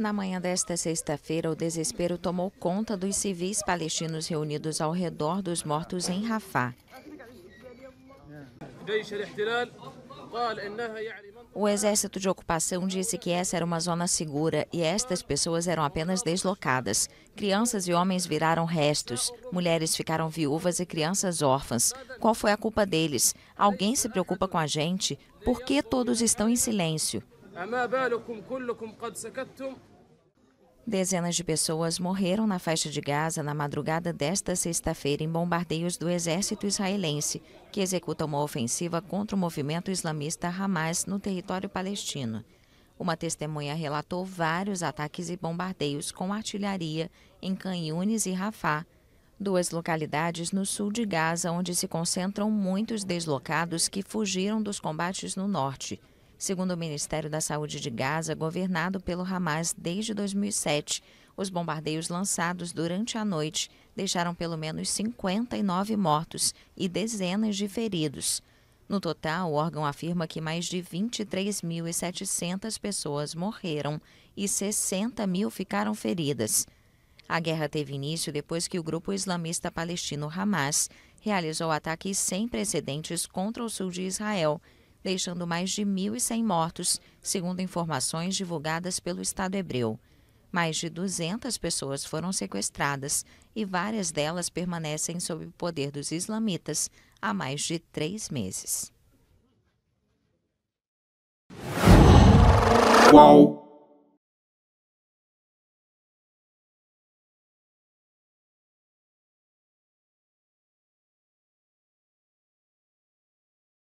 Na manhã desta sexta-feira, o desespero tomou conta dos civis palestinos reunidos ao redor dos mortos em Rafah. O exército de ocupação disse que essa era uma zona segura e estas pessoas eram apenas deslocadas. Crianças e homens viraram restos, mulheres ficaram viúvas e crianças órfãs. Qual foi a culpa deles? Alguém se preocupa com a gente? Por que todos estão em silêncio? Dezenas de pessoas morreram na faixa de Gaza na madrugada desta sexta-feira em bombardeios do exército israelense, que executa uma ofensiva contra o movimento islamista Hamas no território palestino. Uma testemunha relatou vários ataques e bombardeios com artilharia em Canhunes e Rafah, duas localidades no sul de Gaza onde se concentram muitos deslocados que fugiram dos combates no norte. Segundo o Ministério da Saúde de Gaza, governado pelo Hamas desde 2007, os bombardeios lançados durante a noite deixaram pelo menos 59 mortos e dezenas de feridos. No total, o órgão afirma que mais de 23.700 pessoas morreram e 60 mil ficaram feridas. A guerra teve início depois que o grupo islamista palestino Hamas realizou ataques sem precedentes contra o sul de Israel deixando mais de 1.100 mortos, segundo informações divulgadas pelo Estado hebreu. Mais de 200 pessoas foram sequestradas e várias delas permanecem sob o poder dos islamitas há mais de três meses.